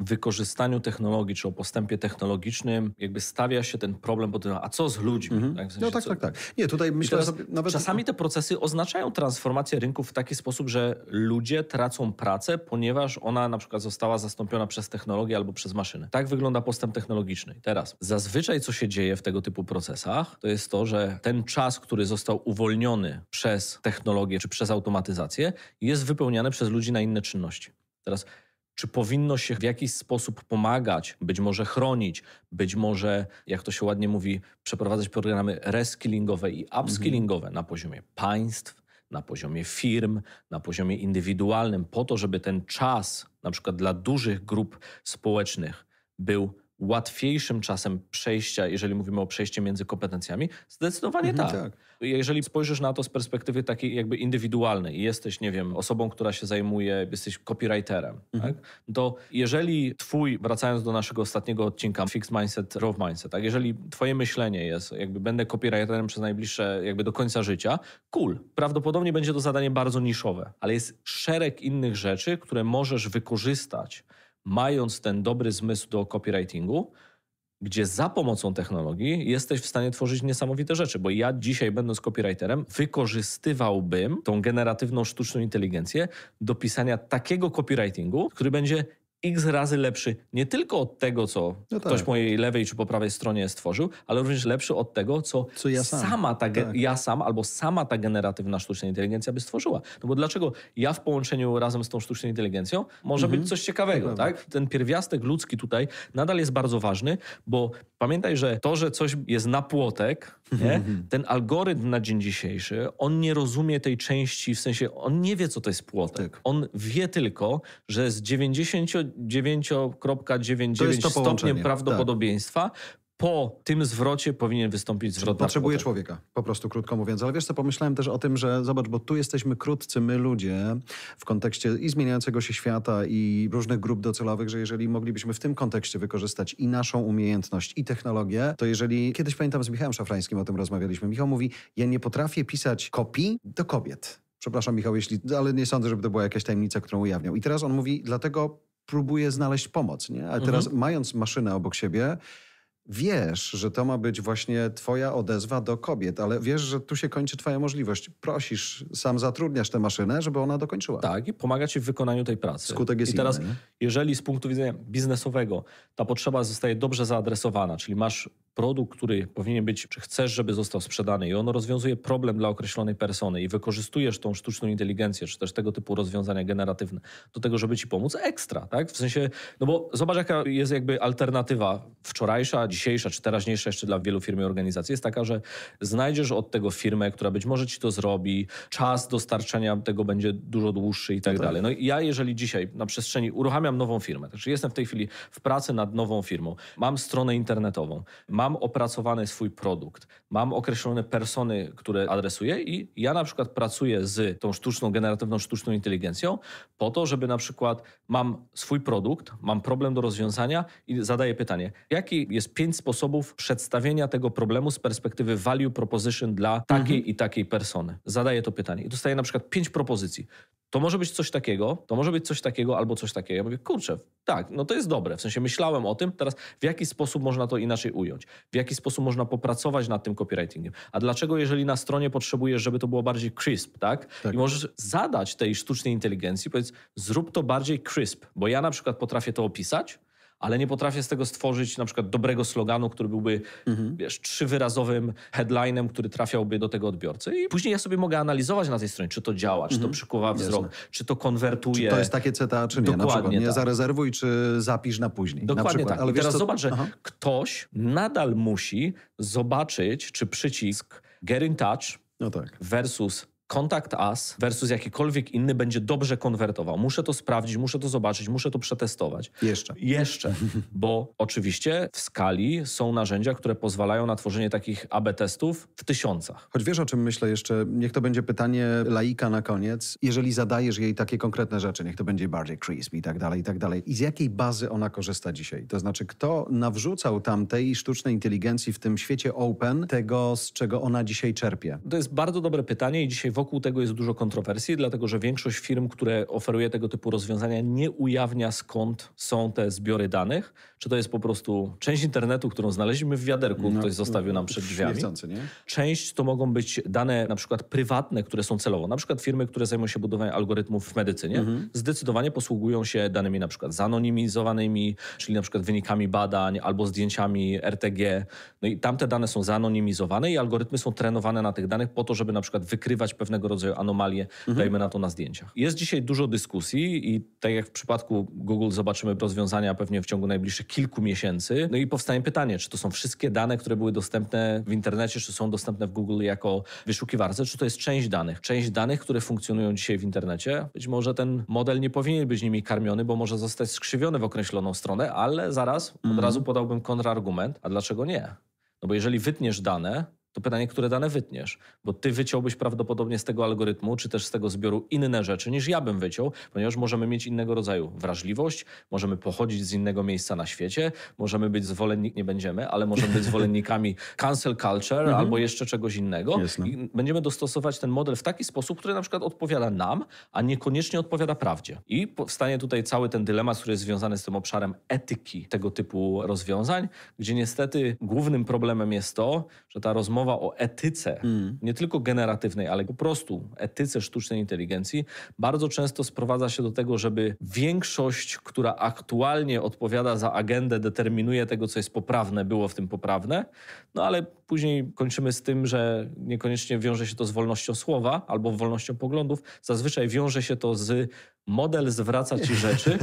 wykorzystaniu technologii czy o postępie technologicznym, jakby stawia się ten problem bo a co z ludźmi? Mhm. Tak? W sensie, no tak, co... tak, tak. Nie, tutaj myślę, że nawet... Czasami te procesy oznaczają transformację rynku w taki sposób, że ludzie tracą pracę, ponieważ ona na przykład została zastąpiona przez technologię albo przez maszyny. Tak wygląda postęp technologiczny. Teraz, zazwyczaj co się dzieje w tego typu procesach, to jest to, że ten czas, który został uwolniony przez technologię czy przez automatyzację, jest wypełniany przez ludzi na inne czynności. Teraz czy powinno się w jakiś sposób pomagać, być może chronić, być może, jak to się ładnie mówi, przeprowadzać programy reskillingowe i upskillingowe mhm. na poziomie państw, na poziomie firm, na poziomie indywidualnym, po to, żeby ten czas, na przykład dla dużych grup społecznych, był łatwiejszym czasem przejścia, jeżeli mówimy o przejściu między kompetencjami? Zdecydowanie mhm, tak. tak. Jeżeli spojrzysz na to z perspektywy takiej jakby indywidualnej i jesteś, nie wiem, osobą, która się zajmuje, jesteś copywriterem, mhm. tak? to jeżeli twój, wracając do naszego ostatniego odcinka, fixed mindset, raw mindset, tak? jeżeli twoje myślenie jest, jakby będę copywriterem przez najbliższe, jakby do końca życia, cool. Prawdopodobnie będzie to zadanie bardzo niszowe, ale jest szereg innych rzeczy, które możesz wykorzystać mając ten dobry zmysł do copywritingu, gdzie za pomocą technologii jesteś w stanie tworzyć niesamowite rzeczy, bo ja dzisiaj będąc copywriterem wykorzystywałbym tą generatywną sztuczną inteligencję do pisania takiego copywritingu, który będzie x razy lepszy nie tylko od tego, co no tak. ktoś po mojej lewej czy po prawej stronie stworzył, ale również lepszy od tego, co, co ja sam. sama ta, tak. ja sam albo sama ta generatywna sztuczna inteligencja by stworzyła. No bo dlaczego ja w połączeniu razem z tą sztuczną inteligencją może mhm. być coś ciekawego, tak, Ten pierwiastek ludzki tutaj nadal jest bardzo ważny, bo pamiętaj, że to, że coś jest na płotek, nie? Mhm. ten algorytm na dzień dzisiejszy, on nie rozumie tej części, w sensie on nie wie, co to jest płotek. Tak. On wie tylko, że z 90 9,99 stopnie tak. prawdopodobieństwa. Tak. Po tym zwrocie powinien wystąpić zwrot. Potrzebuje człowieka, po prostu krótko mówiąc. Ale wiesz co, pomyślałem też o tym, że zobacz, bo tu jesteśmy krótcy my ludzie w kontekście i zmieniającego się świata i różnych grup docelowych, że jeżeli moglibyśmy w tym kontekście wykorzystać i naszą umiejętność i technologię, to jeżeli, kiedyś pamiętam z Michałem Szafrańskim o tym rozmawialiśmy, Michał mówi, ja nie potrafię pisać kopii do kobiet. Przepraszam, Michał, jeśli, ale nie sądzę, żeby to była jakaś tajemnica, którą ujawniał. I teraz on mówi, dlatego próbuje znaleźć pomoc, nie? Ale mhm. teraz mhm. mając maszynę obok siebie, wiesz, że to ma być właśnie twoja odezwa do kobiet, ale wiesz, że tu się kończy twoja możliwość. Prosisz, sam zatrudniasz tę maszynę, żeby ona dokończyła. Tak, i pomaga ci w wykonaniu tej pracy. Skutek jest I teraz, inny, jeżeli z punktu widzenia biznesowego ta potrzeba zostaje dobrze zaadresowana, czyli masz produkt, który powinien być, czy chcesz, żeby został sprzedany i ono rozwiązuje problem dla określonej persony i wykorzystujesz tą sztuczną inteligencję, czy też tego typu rozwiązania generatywne do tego, żeby ci pomóc, ekstra, tak? W sensie, no bo zobacz, jaka jest jakby alternatywa wczorajsza, dzisiejsza, czy teraźniejsza jeszcze dla wielu firm i organizacji jest taka, że znajdziesz od tego firmę, która być może ci to zrobi, czas dostarczenia tego będzie dużo dłuższy i tak, no tak dalej. No i ja, jeżeli dzisiaj na przestrzeni uruchamiam nową firmę, także jestem w tej chwili w pracy nad nową firmą, mam stronę internetową, mam mam opracowany swój produkt, mam określone persony, które adresuję i ja na przykład pracuję z tą sztuczną, generatywną sztuczną inteligencją po to, żeby na przykład mam swój produkt, mam problem do rozwiązania i zadaję pytanie, jaki jest pięć sposobów przedstawienia tego problemu z perspektywy value proposition dla takiej mhm. i takiej persony? Zadaję to pytanie i dostaję na przykład pięć propozycji to może być coś takiego, to może być coś takiego albo coś takiego. Ja mówię, kurczę, tak, no to jest dobre. W sensie myślałem o tym, teraz w jaki sposób można to inaczej ująć? W jaki sposób można popracować nad tym copywritingiem? A dlaczego, jeżeli na stronie potrzebujesz, żeby to było bardziej crisp, tak? tak. I możesz zadać tej sztucznej inteligencji, powiedz, zrób to bardziej crisp, bo ja na przykład potrafię to opisać, ale nie potrafię z tego stworzyć na przykład dobrego sloganu, który byłby, mhm. wiesz, trzywyrazowym headlinem, który trafiałby do tego odbiorcy. I później ja sobie mogę analizować na tej stronie, czy to działa, czy mhm. to przykuwa wzrok, Jasne. czy to konwertuje. Czy to jest takie CTA, czy nie. Dokładnie na przykład nie tak. zarezerwuj, czy zapisz na później. Dokładnie na tak. Ale teraz zobacz, że Aha. ktoś nadal musi zobaczyć, czy przycisk get in touch no tak. versus Contact Us versus jakikolwiek inny będzie dobrze konwertował. Muszę to sprawdzić, muszę to zobaczyć, muszę to przetestować. Jeszcze. Jeszcze, bo oczywiście w skali są narzędzia, które pozwalają na tworzenie takich AB testów w tysiącach. Choć wiesz o czym myślę jeszcze, niech to będzie pytanie laika na koniec. Jeżeli zadajesz jej takie konkretne rzeczy, niech to będzie bardziej crisp i tak dalej, i tak dalej. I z jakiej bazy ona korzysta dzisiaj? To znaczy, kto nawrzucał tamtej sztucznej inteligencji w tym świecie open tego, z czego ona dzisiaj czerpie? To jest bardzo dobre pytanie i dzisiaj w wokół tego jest dużo kontrowersji, dlatego że większość firm, które oferuje tego typu rozwiązania, nie ujawnia skąd są te zbiory danych. Czy to jest po prostu część internetu, którą znaleźliśmy w wiaderku, no, ktoś zostawił nam no, przed drzwiami. Nie? Część to mogą być dane na przykład prywatne, które są celowo. Na przykład firmy, które zajmują się budowaniem algorytmów w medycynie, mhm. zdecydowanie posługują się danymi na przykład zanonimizowanymi, czyli na przykład wynikami badań albo zdjęciami RTG. No i tamte dane są zanonimizowane i algorytmy są trenowane na tych danych po to, żeby na przykład wykrywać pewne pewnego rodzaju anomalie, mhm. dajmy na to na zdjęciach. Jest dzisiaj dużo dyskusji i tak jak w przypadku Google zobaczymy rozwiązania pewnie w ciągu najbliższych kilku miesięcy. No i powstaje pytanie, czy to są wszystkie dane, które były dostępne w internecie, czy są dostępne w Google jako wyszukiwarce, czy to jest część danych. Część danych, które funkcjonują dzisiaj w internecie. Być może ten model nie powinien być nimi karmiony, bo może zostać skrzywiony w określoną stronę, ale zaraz mhm. od razu podałbym kontrargument, a dlaczego nie? No bo jeżeli wytniesz dane, to pytanie, które dane wytniesz, bo ty wyciąłbyś prawdopodobnie z tego algorytmu, czy też z tego zbioru inne rzeczy niż ja bym wyciął, ponieważ możemy mieć innego rodzaju wrażliwość, możemy pochodzić z innego miejsca na świecie, możemy być zwolennik, nie będziemy, ale możemy być zwolennikami cancel culture mhm. albo jeszcze czegoś innego. Jasne. I będziemy dostosować ten model w taki sposób, który na przykład odpowiada nam, a niekoniecznie odpowiada prawdzie. I powstanie tutaj cały ten dylemat, który jest związany z tym obszarem etyki tego typu rozwiązań, gdzie niestety głównym problemem jest to, że ta rozmowa mowa o etyce, mm. nie tylko generatywnej, ale po prostu etyce sztucznej inteligencji, bardzo często sprowadza się do tego, żeby większość, która aktualnie odpowiada za agendę, determinuje tego, co jest poprawne, było w tym poprawne, no ale później kończymy z tym, że niekoniecznie wiąże się to z wolnością słowa albo wolnością poglądów. Zazwyczaj wiąże się to z model zwraca ci rzeczy.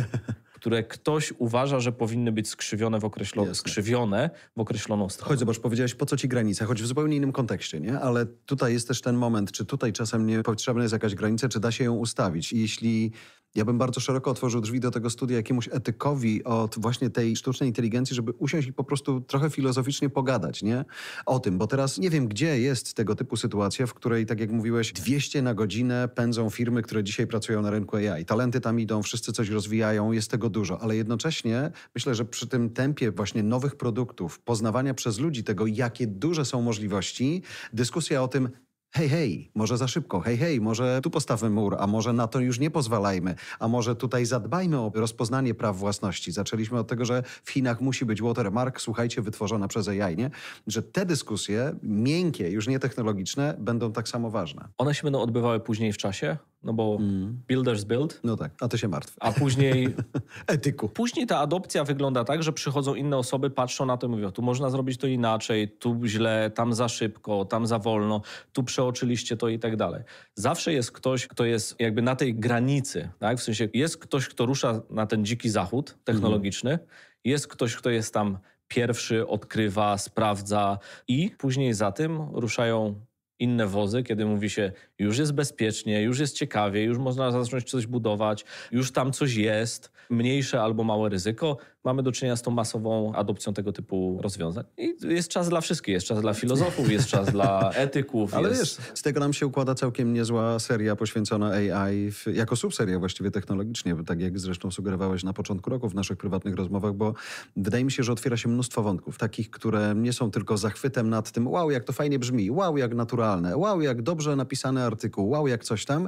które ktoś uważa, że powinny być skrzywione w, określo- skrzywione w określoną stronę. Chodź, zobacz, powiedziałeś, po co ci granica, choć w zupełnie innym kontekście, nie? Ale tutaj jest też ten moment, czy tutaj czasem nie potrzebna jest jakaś granica, czy da się ją ustawić. I jeśli ja bym bardzo szeroko otworzył drzwi do tego studia jakiemuś etykowi od właśnie tej sztucznej inteligencji, żeby usiąść i po prostu trochę filozoficznie pogadać, nie? O tym, bo teraz nie wiem, gdzie jest tego typu sytuacja, w której, tak jak mówiłeś, 200 na godzinę pędzą firmy, które dzisiaj pracują na rynku AI. Talenty tam idą, wszyscy coś rozwijają, jest tego dużo, ale jednocześnie myślę, że przy tym tempie właśnie nowych produktów, poznawania przez ludzi tego, jakie duże są możliwości, dyskusja o tym, hej, hej, może za szybko, hej, hej, może tu postawmy mur, a może na to już nie pozwalajmy, a może tutaj zadbajmy o rozpoznanie praw własności. Zaczęliśmy od tego, że w Chinach musi być watermark, słuchajcie, wytworzona przez AI, nie? Że te dyskusje miękkie, już nie technologiczne, będą tak samo ważne. One się będą odbywały później w czasie? no bo mm. builders build. No tak, a to się martw. A później... Etyku. Później ta adopcja wygląda tak, że przychodzą inne osoby, patrzą na to i mówią, tu można zrobić to inaczej, tu źle, tam za szybko, tam za wolno, tu przeoczyliście to i tak dalej. Zawsze jest ktoś, kto jest jakby na tej granicy, tak? W sensie jest ktoś, kto rusza na ten dziki zachód technologiczny, mm. jest ktoś, kto jest tam pierwszy, odkrywa, sprawdza i później za tym ruszają inne wozy, kiedy mówi się, już jest bezpiecznie, już jest ciekawie, już można zacząć coś budować, już tam coś jest, mniejsze albo małe ryzyko, mamy do czynienia z tą masową adopcją tego typu rozwiązań. I jest czas dla wszystkich, jest czas dla filozofów, jest czas dla etyków. Ale jest... wiesz, z tego nam się układa całkiem niezła seria poświęcona AI w, jako subseria właściwie technologicznie, tak jak zresztą sugerowałeś na początku roku w naszych prywatnych rozmowach, bo wydaje mi się, że otwiera się mnóstwo wątków, takich, które nie są tylko zachwytem nad tym, wow, jak to fajnie brzmi, wow, jak naturalnie, Wow, jak dobrze napisany artykuł, wow, jak coś tam,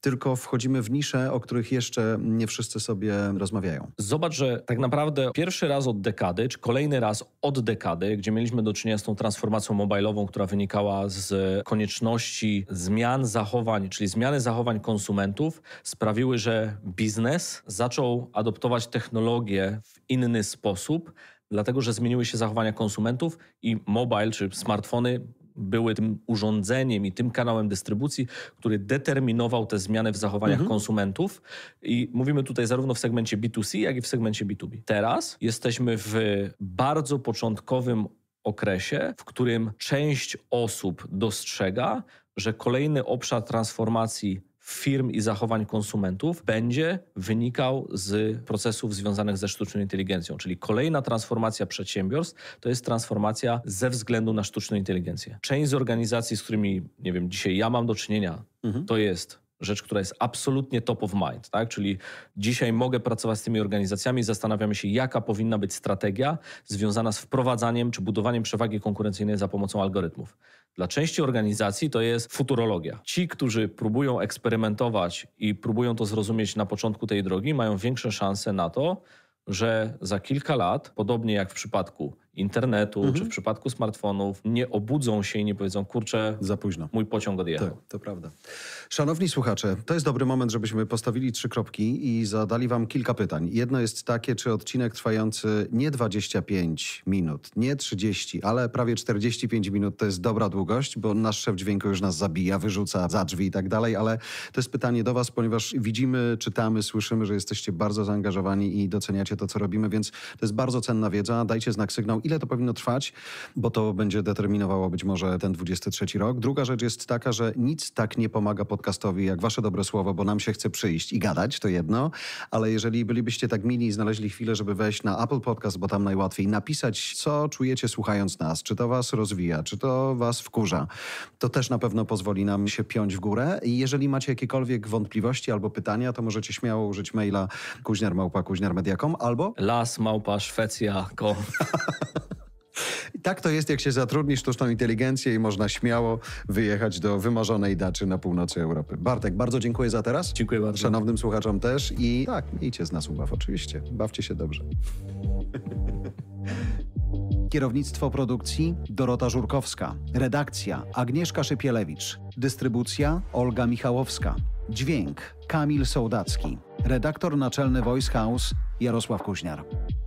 tylko wchodzimy w nisze, o których jeszcze nie wszyscy sobie rozmawiają. Zobacz, że tak naprawdę pierwszy raz od dekady, czy kolejny raz od dekady, gdzie mieliśmy do czynienia z tą transformacją mobilową, która wynikała z konieczności zmian zachowań, czyli zmiany zachowań konsumentów, sprawiły, że biznes zaczął adoptować technologię w inny sposób, dlatego że zmieniły się zachowania konsumentów i mobile czy smartfony były tym urządzeniem i tym kanałem dystrybucji, który determinował te zmiany w zachowaniach mhm. konsumentów. I mówimy tutaj zarówno w segmencie B2C, jak i w segmencie B2B. Teraz jesteśmy w bardzo początkowym okresie, w którym część osób dostrzega, że kolejny obszar transformacji firm i zachowań konsumentów będzie wynikał z procesów związanych ze sztuczną inteligencją. Czyli kolejna transformacja przedsiębiorstw to jest transformacja ze względu na sztuczną inteligencję. Część z organizacji, z którymi, nie wiem, dzisiaj ja mam do czynienia, mhm. to jest rzecz, która jest absolutnie top of mind, tak? Czyli dzisiaj mogę pracować z tymi organizacjami, zastanawiamy się, jaka powinna być strategia związana z wprowadzaniem czy budowaniem przewagi konkurencyjnej za pomocą algorytmów. Dla części organizacji to jest futurologia. Ci, którzy próbują eksperymentować i próbują to zrozumieć na początku tej drogi, mają większe szanse na to, że za kilka lat, podobnie jak w przypadku internetu mhm. czy w mhm. przypadku smartfonów nie obudzą się i nie powiedzą, kurczę, za późno. Mój pociąg odjechał. Tak, to prawda. Szanowni słuchacze, to jest dobry moment, żebyśmy postawili trzy kropki i zadali wam kilka pytań. Jedno jest takie, czy odcinek trwający nie 25 minut, nie 30, ale prawie 45 minut to jest dobra długość, bo nasz szef dźwięku już nas zabija, wyrzuca za drzwi i tak dalej, ale to jest pytanie do was, ponieważ widzimy, czytamy, słyszymy, że jesteście bardzo zaangażowani i doceniacie to, co robimy, więc to jest bardzo cenna wiedza. Dajcie znak sygnał Ile to powinno trwać, bo to będzie determinowało być może ten 23 rok. Druga rzecz jest taka, że nic tak nie pomaga podcastowi jak wasze dobre słowo, bo nam się chce przyjść i gadać, to jedno, ale jeżeli bylibyście tak mili i znaleźli chwilę, żeby wejść na Apple Podcast, bo tam najłatwiej napisać, co czujecie słuchając nas, czy to was rozwija, czy to was wkurza, to też na pewno pozwoli nam się piąć w górę. I jeżeli macie jakiekolwiek wątpliwości albo pytania, to możecie śmiało użyć maila kuźniarmałpa kuźniarmedia.com albo lasmałpa szwecja.com tak to jest, jak się zatrudni sztuczną inteligencję i można śmiało wyjechać do wymarzonej daczy na północy Europy. Bartek, bardzo dziękuję za teraz. Dziękuję bardzo. Szanownym słuchaczom też i tak, miejcie z nas ubaw oczywiście. Bawcie się dobrze. Kierownictwo produkcji Dorota Żurkowska. Redakcja Agnieszka Szypielewicz. Dystrybucja Olga Michałowska. Dźwięk Kamil Sołdacki. Redaktor naczelny Voice House Jarosław Kuźniar.